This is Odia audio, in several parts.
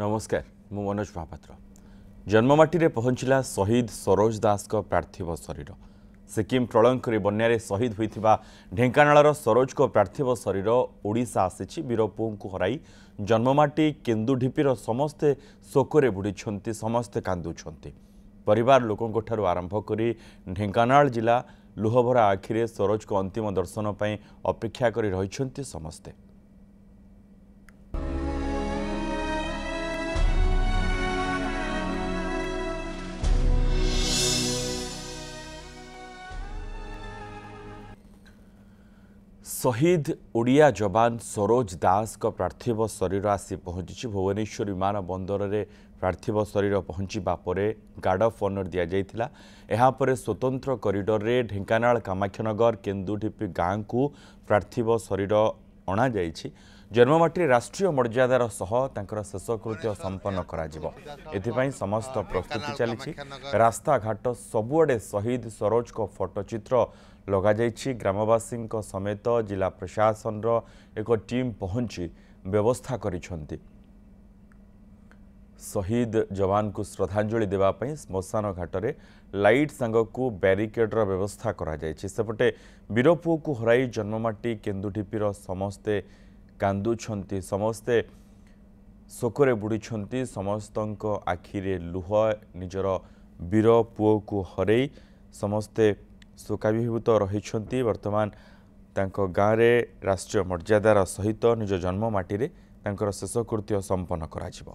ନମସ୍କାର ମୁଁ ମନୋଜ ମହାପାତ୍ର ଜନ୍ମମାଟିରେ ପହଞ୍ଚିଲା ଶହୀଦ ସରୋଜ ଦାସଙ୍କ ପାର୍ଥିବ ଶରୀର ସିକିମ୍ ପ୍ରଳୟଙ୍କରୀ ବନ୍ୟାରେ ଶହୀଦ ହୋଇଥିବା ଢେଙ୍କାନାଳର ସରୋଜଙ୍କ ପାର୍ଥିବ ଶରୀର ଓଡ଼ିଶା ଆସିଛି ବୀରପୁଅଙ୍କୁ ହରାଇ ଜନ୍ମମାଟି କେନ୍ଦୁଢିପିର ସମସ୍ତେ ଶୋକରେ ବୁଡ଼ିଛନ୍ତି ସମସ୍ତେ କାନ୍ଦୁଛନ୍ତି ପରିବାର ଲୋକଙ୍କଠାରୁ ଆରମ୍ଭ କରି ଢେଙ୍କାନାଳ ଜିଲ୍ଲା ଲୁହଭରା ଆଖିରେ ସରୋଜଙ୍କ ଅନ୍ତିମ ଦର୍ଶନ ପାଇଁ ଅପେକ୍ଷା କରି ରହିଛନ୍ତି ସମସ୍ତେ শহীদ ওড়িয়া ଯବାନ ସରୋଜ ଦାସଙ୍କ ପାର୍ଥିବ ଶରୀର ଆସି ପହଞ୍ଚିଛି ଭୁବନେଶ୍ୱର ବିମାନ ବନ୍ଦରରେ ପାର୍ଥିବ ଶରୀର ପହଞ୍ଚିବା ପରେ ଗାର୍ଡ ଅଫ୍ ଅନର୍ ଦିଆଯାଇଥିଲା ଏହାପରେ ସ୍ୱତନ୍ତ୍ର କରିଡରରେ ଢେଙ୍କାନାଳ କାମାକ୍ଷାନଗର କେନ୍ଦୁଢିପି ଗାଁକୁ ପାର୍ଥିବ ଶରୀର ଅଣାଯାଇଛି ଜନ୍ମମାଟିରେ ରାଷ୍ଟ୍ରୀୟ ମର୍ଯ୍ୟାଦାର ସହ ତାଙ୍କର ଶେଷକୃତ୍ୟ ସମ୍ପନ୍ନ କରାଯିବ ଏଥିପାଇଁ ସମସ୍ତ ପ୍ରସ୍ତୁତି ଚାଲିଛି ରାସ୍ତାଘାଟ ସବୁଆଡ଼େ ଶହୀଦ ସରୋଜଙ୍କ ଫଟୋଚିତ୍ର ଲଗାଯାଇଛି ଗ୍ରାମବାସୀଙ୍କ ସମେତ ଜିଲ୍ଲା ପ୍ରଶାସନର ଏକ ଟିମ୍ ପହଞ୍ଚି ବ୍ୟବସ୍ଥା କରିଛନ୍ତି ଶହୀଦ ଯବାନଙ୍କୁ ଶ୍ରଦ୍ଧାଞ୍ଜଳି ଦେବା ପାଇଁ ଶ୍ମଶାନ ଘାଟରେ ଲାଇଟ୍ ସାଙ୍ଗକୁ ବ୍ୟାରିକେଡ୍ର ବ୍ୟବସ୍ଥା କରାଯାଇଛି ସେପଟେ ବୀରପୁଅକୁ ହରାଇ ଜନ୍ମମାଟି କେନ୍ଦୁଢିପିର ସମସ୍ତେ କାନ୍ଦୁଛନ୍ତି ସମସ୍ତେ ଶୋକରେ ବୁଡ଼ିଛନ୍ତି ସମସ୍ତଙ୍କ ଆଖିରେ ଲୁହ ନିଜର ବୀର ପୁଅକୁ ହରାଇ ସମସ୍ତେ ଶୋକାଭିଭୂତ ରହିଛନ୍ତି ବର୍ତ୍ତମାନ ତାଙ୍କ ଗାଁରେ ରାଷ୍ଟ୍ରୀୟ ମର୍ଯ୍ୟାଦାର ସହିତ ନିଜ ଜନ୍ମ ମାଟିରେ ତାଙ୍କର ଶେଷକୃତ୍ୟ ସମ୍ପନ୍ନ କରାଯିବ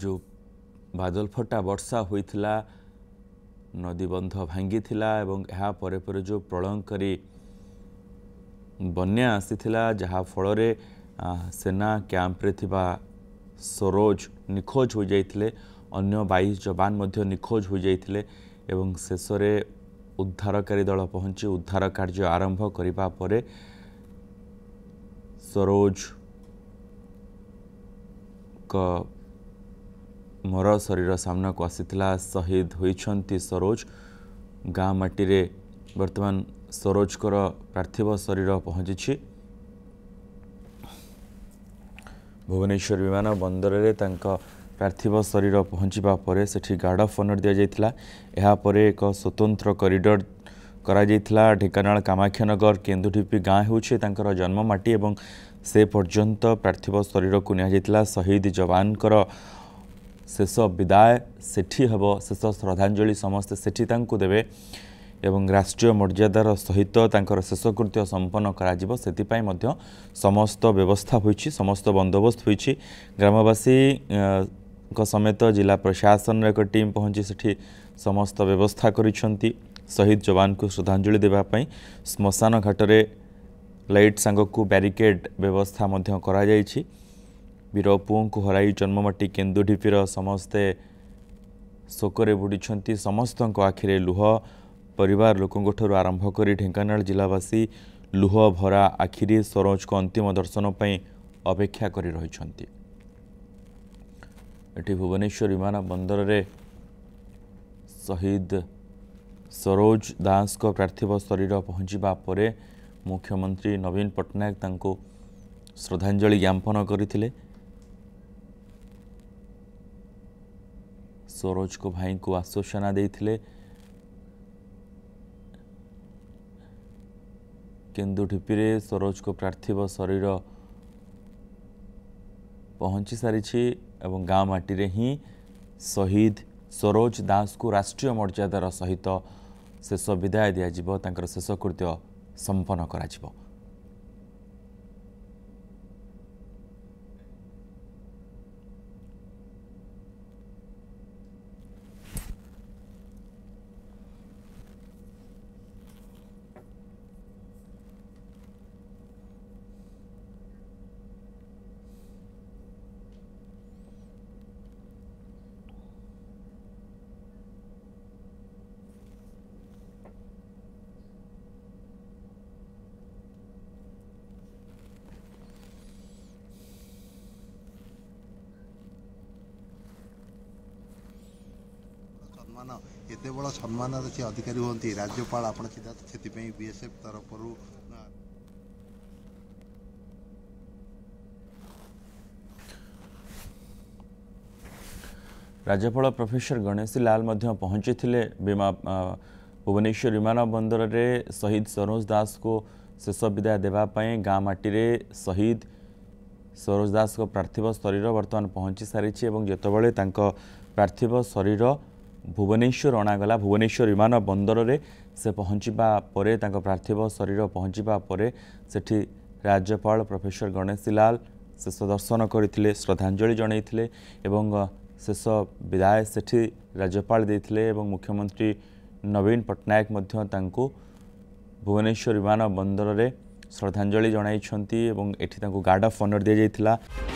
ଯେଉଁ ବାଦଲ ଫଟା ବର୍ଷା ହୋଇଥିଲା ନଦୀବନ୍ଧ ଭାଙ୍ଗିଥିଲା ଏବଂ ଏହା ପରେ ପରେ ଯେଉଁ ପ୍ରଳଙ୍କରୀ ବନ୍ୟା ଆସିଥିଲା ଯାହାଫଳରେ ସେନା କ୍ୟାମ୍ପରେ ଥିବା ସରୋଜ ନିଖୋଜ ହୋଇଯାଇଥିଲେ ଅନ୍ୟ ବାଇଶ ଯବାନ ମଧ୍ୟ ନିଖୋଜ ହୋଇଯାଇଥିଲେ ଏବଂ ଶେଷରେ ଉଦ୍ଧାରକାରୀ ଦଳ ପହଞ୍ଚି ଉଦ୍ଧାର କାର୍ଯ୍ୟ ଆରମ୍ଭ କରିବା ପରେ ସରୋଜଙ୍କ ମର ଶରୀର ସାମ୍ନାକୁ ଆସିଥିଲା ଶହୀଦ ହୋଇଛନ୍ତି ସରୋଜ ଗାଁ ମାଟିରେ ବର୍ତ୍ତମାନ ସରୋଜଙ୍କର ପାର୍ଥିବ ଶରୀର ପହଞ୍ଚିଛି ଭୁବନେଶ୍ୱର ବିମାନ ବନ୍ଦରରେ ତାଙ୍କ ପାର୍ଥିବ ଶରୀର ପହଞ୍ଚିବା ପରେ ସେଠି ଗାର୍ଡ ଅଫ୍ ଅନର୍ ଦିଆଯାଇଥିଲା ଏହାପରେ ଏକ ସ୍ୱତନ୍ତ୍ର କରିଡ଼ର କରାଯାଇଥିଲା ଢେଙ୍କାନାଳ କାମାକ୍ଷାନଗର କେନ୍ଦୁଢିପି ଗାଁ ହେଉଛି ତାଙ୍କର ଜନ୍ମମାଟି ଏବଂ ସେ ପର୍ଯ୍ୟନ୍ତ ପାର୍ଥିବ ଶରୀରକୁ ନିଆଯାଇଥିଲା ଶହୀଦ ଯବାନଙ୍କର ଶେଷ ବିଦାୟ ସେଠି ହେବ ଶେଷ ଶ୍ରଦ୍ଧାଞ୍ଜଳି ସମସ୍ତେ ସେଠି ତାଙ୍କୁ ଦେବେ ଏବଂ ରାଷ୍ଟ୍ରୀୟ ମର୍ଯ୍ୟାଦାର ସହିତ ତାଙ୍କର ଶେଷକୃତ୍ୟ ସମ୍ପନ୍ନ କରାଯିବ ସେଥିପାଇଁ ମଧ୍ୟ ସମସ୍ତ ବ୍ୟବସ୍ଥା ହୋଇଛି ସମସ୍ତ ବନ୍ଦୋବସ୍ତ ହୋଇଛି ଗ୍ରାମବାସୀଙ୍କ ସମେତ ଜିଲ୍ଲା ପ୍ରଶାସନର ଏକ ଟିମ୍ ପହଞ୍ଚି ସେଠି ସମସ୍ତ ବ୍ୟବସ୍ଥା କରିଛନ୍ତି ଶହୀଦ ଯବାନଙ୍କୁ ଶ୍ରଦ୍ଧାଞ୍ଜଳି ଦେବା ପାଇଁ ଶ୍ମଶାନ ଘାଟରେ ଲାଇଟ୍ ସାଙ୍ଗକୁ ବ୍ୟାରିକେଡ଼୍ ବ୍ୟବସ୍ଥା ମଧ୍ୟ କରାଯାଇଛି ବୀର ପୁଅଙ୍କୁ ହରାଇ ଜନ୍ମମାଟି କେନ୍ଦୁଢିପିର ସମସ୍ତେ ଶୋକରେ ବୁଡ଼ିଛନ୍ତି ସମସ୍ତଙ୍କ ଆଖିରେ ଲୁହ ପରିବାର ଲୋକଙ୍କଠାରୁ ଆରମ୍ଭ କରି ଢେଙ୍କାନାଳ ଜିଲ୍ଲାବାସୀ ଲୁହ ଭରା ଆଖିରେ ସରୋଜଙ୍କ ଅନ୍ତିମ ଦର୍ଶନ ପାଇଁ ଅପେକ୍ଷା କରି ରହିଛନ୍ତି ଏଠି ଭୁବନେଶ୍ୱର ବିମାନ ବନ୍ଦରରେ ଶହୀଦ ସରୋଜ ଦାସଙ୍କ ପାର୍ଥିବ ଶରୀର ପହଞ୍ଚିବା ପରେ ମୁଖ୍ୟମନ୍ତ୍ରୀ ନବୀନ ପଟ୍ଟନାୟକ ତାଙ୍କୁ ଶ୍ରଦ୍ଧାଞ୍ଜଳି ଜ୍ଞାପନ କରିଥିଲେ ସରୋଜ କୋ ଭାଇଙ୍କୁ ଆଶ୍ୱାସନା ଦେଇଥିଲେ କେନ୍ଦୁ ଢିପିରେ ସରୋଜଙ୍କ ପାର୍ଥିବ ଶରୀର ପହଞ୍ଚି ସାରିଛି ଏବଂ ଗାଁ ମାଟିରେ ହିଁ ଶହୀଦ ସରୋଜ ଦାସଙ୍କୁ ରାଷ୍ଟ୍ରୀୟ ମର୍ଯ୍ୟାଦାର ସହିତ ଶେଷ ବିଦାୟ ଦିଆଯିବ ତାଙ୍କର ଶେଷକୃତ୍ୟ ସମ୍ପନ୍ନ କରାଯିବ ସମ୍ମାନ ଏତେ ବଡ଼ ସମ୍ମାନର ସେ ଅଧିକାରୀ ହୁଅନ୍ତି ରାଜ୍ୟପାଳ ଆପଣ ସିଧା ସେଥିପାଇଁ ବି ଏସ୍ ଏଫ୍ ତରଫରୁ ରାଜ୍ୟପାଳ ପ୍ରଫେସର ଗଣେଶୀ ଲାଲ ମଧ୍ୟ ପହଞ୍ଚିଥିଲେ ବିମା ଭୁବନେଶ୍ୱର ବିମାନ ବନ୍ଦରରେ ଶହୀଦ ସରୋଜ ଦାସଙ୍କୁ ଶେଷ ବିଦାୟ ଦେବା ପାଇଁ ଗାଁ ମାଟିରେ ଶହୀଦ ସରୋଜ ଦାସଙ୍କ ପାର୍ଥିବ ଶରୀର ବର୍ତ୍ତମାନ ପହଞ୍ଚି ସାରିଛି ଏବଂ ଯେତେବେଳେ ତାଙ୍କ ପାର୍ଥିବ ଶରୀର ভুবনেশ্বর অনাগলা ভুবনেশ্বর বিমান বন্দরের সে পঁচিবা পরে তাঁর পার্থিব শরীর পঁচিবা পরে সেটি রাজ্যপাল প্রফেসর গণেশী লাল শেষ দর্শন করে শ্রদ্ধাঞ্জলি জনাই এবং শেষ বিদায় সেটি রাজ্যপাল দিয়ে এবং মুখ্যমন্ত্রী নবীন পট্টনায়ক তাঁর ভুবনেশ্বর বিমান বন্দরের শ্রদ্ধাঞ্জলি জনাই এবং এটি তাঁর গার্ড অফ অনর দিয়ে যাই